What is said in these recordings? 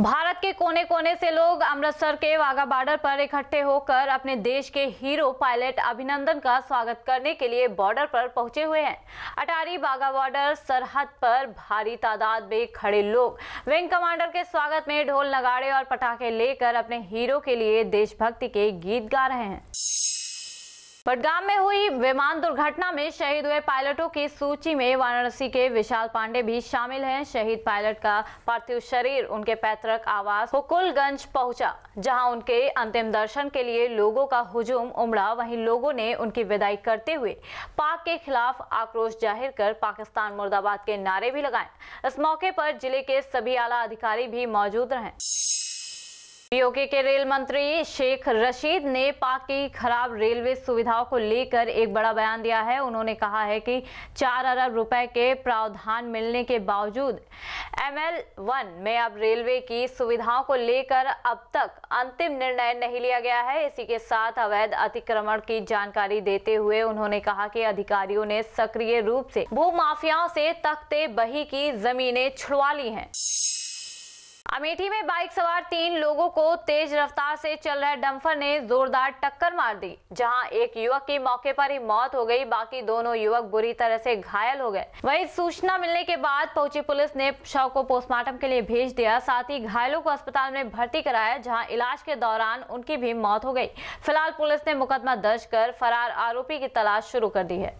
भारत के कोने कोने से लोग अमृतसर के वाघा बॉर्डर पर इकट्ठे होकर अपने देश के हीरो पायलट अभिनंदन का स्वागत करने के लिए बॉर्डर पर पहुंचे हुए हैं अटारी बाघा बॉर्डर सरहद पर भारी तादाद में खड़े लोग विंग कमांडर के स्वागत में ढोल नगाड़े और पटाखे लेकर अपने हीरो के लिए देशभक्ति के गीत गा रहे हैं बडगाम में हुई विमान दुर्घटना में शहीद हुए पायलटों की सूची में वाराणसी के विशाल पांडे भी शामिल हैं शहीद पायलट का पार्थिव शरीर उनके पैतृक आवास हुकुलगंज पहुंचा जहां उनके अंतिम दर्शन के लिए लोगों का हुजूम उमड़ा वहीं लोगों ने उनकी विदाई करते हुए पाक के खिलाफ आक्रोश जाहिर कर पाकिस्तान मुर्दाबाद के नारे भी लगाए इस मौके पर जिले के सभी आला अधिकारी भी मौजूद रहे पीओके के रेल मंत्री शेख रशीद ने पाक की खराब रेलवे सुविधाओं को लेकर एक बड़ा बयान दिया है उन्होंने कहा है कि चार अरब रुपए के प्रावधान मिलने के बावजूद एम एल वन में अब रेलवे की सुविधाओं को लेकर अब तक अंतिम निर्णय नहीं लिया गया है इसी के साथ अवैध अतिक्रमण की जानकारी देते हुए उन्होंने कहा कि अधिकारियों ने सक्रिय रूप से भू माफियाओं से तख्ते बही की जमीने छुड़वा ली है अमेठी में बाइक सवार तीन लोगों को तेज रफ्तार से चल रहे डंफर ने जोरदार टक्कर मार दी जहां एक युवक की मौके पर ही मौत हो गई बाकी दोनों युवक बुरी तरह से घायल हो गए वहीं सूचना मिलने के बाद पहुंची पुलिस ने शव को पोस्टमार्टम के लिए भेज दिया साथ ही घायलों को अस्पताल में भर्ती कराया जहाँ इलाज के दौरान उनकी भी मौत हो गयी फिलहाल पुलिस ने मुकदमा दर्ज कर फरार आरोपी की तलाश शुरू कर दी है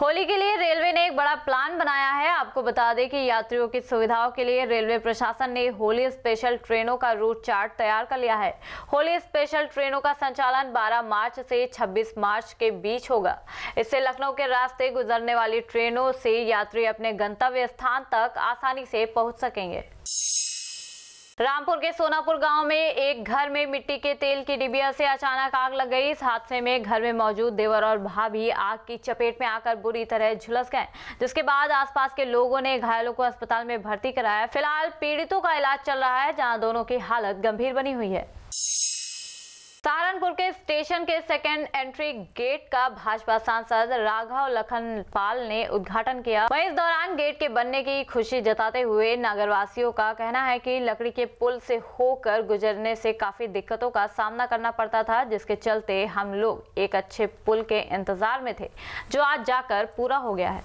होली के लिए रेलवे ने एक बड़ा प्लान बनाया है आपको बता दें कि यात्रियों की सुविधाओं के लिए रेलवे प्रशासन ने होली स्पेशल ट्रेनों का रूट चार्ट तैयार कर लिया है होली स्पेशल ट्रेनों का संचालन 12 मार्च से 26 मार्च के बीच होगा इससे लखनऊ के रास्ते गुजरने वाली ट्रेनों से यात्री अपने गंतव्य स्थान तक आसानी से पहुंच सकेंगे रामपुर के सोनापुर गांव में एक घर में मिट्टी के तेल की डिबिया से अचानक आग लग गई इस हादसे में घर में मौजूद देवर और भाभी आग की चपेट में आकर बुरी तरह झुलस गए जिसके बाद आसपास के लोगों ने घायलों को अस्पताल में भर्ती कराया फिलहाल पीड़ितों का इलाज चल रहा है जहां दोनों की हालत गंभीर बनी हुई है सहारनपुर के स्टेशन के सेकेंड एंट्री गेट का भाजपा सांसद राघव लखन पाल ने उद्घाटन किया वही इस दौरान गेट के बनने की खुशी जताते हुए नगरवासियों का कहना है कि लकड़ी के पुल से होकर गुजरने से काफी दिक्कतों का सामना करना पड़ता था जिसके चलते हम लोग एक अच्छे पुल के इंतजार में थे जो आज जाकर पूरा हो गया है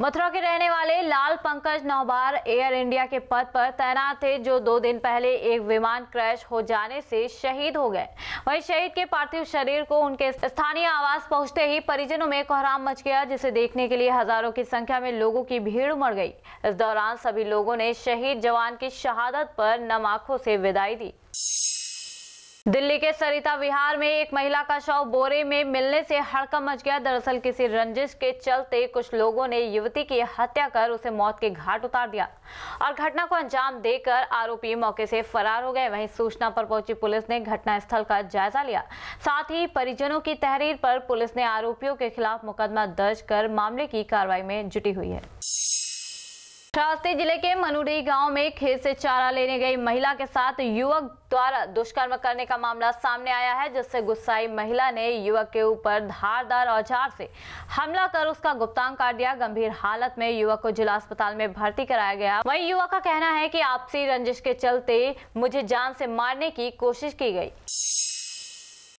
मथुरा के रहने वाले लाल पंकज नौबार एयर इंडिया के पद पर तैनात थे जो दो दिन पहले एक विमान क्रैश हो जाने से शहीद हो गए वहीं शहीद के पार्थिव शरीर को उनके स्थानीय आवास पहुंचते ही परिजनों में कोहराम मच गया जिसे देखने के लिए हजारों की संख्या में लोगों की भीड़ उमड़ गई इस दौरान सभी लोगों ने शहीद जवान की शहादत पर नम आंखों से विदाई दी दिल्ली के सरिता विहार में एक महिला का शव बोरे में मिलने से हड़कम मच गया दरअसल किसी रंजिश के चलते कुछ लोगों ने युवती की हत्या कर उसे मौत के घाट उतार दिया और घटना को अंजाम देकर आरोपी मौके से फरार हो गए वहीं सूचना पर पहुंची पुलिस ने घटना स्थल का जायजा लिया साथ ही परिजनों की तहरीर पर पुलिस ने आरोपियों के खिलाफ मुकदमा दर्ज कर मामले की कार्रवाई में जुटी हुई है शास्त्री जिले के मनुरी गांव में खेत से चारा लेने गई महिला के साथ युवक द्वारा दुष्कर्म करने का मामला सामने आया है जिससे गुस्साई महिला ने युवक के ऊपर धारदार औजार से हमला कर उसका गुप्तांग काट दिया गंभीर हालत में युवक को जिला अस्पताल में भर्ती कराया गया वही युवक का कहना है की आपसी रंजिश के चलते मुझे जान से मारने की कोशिश की गयी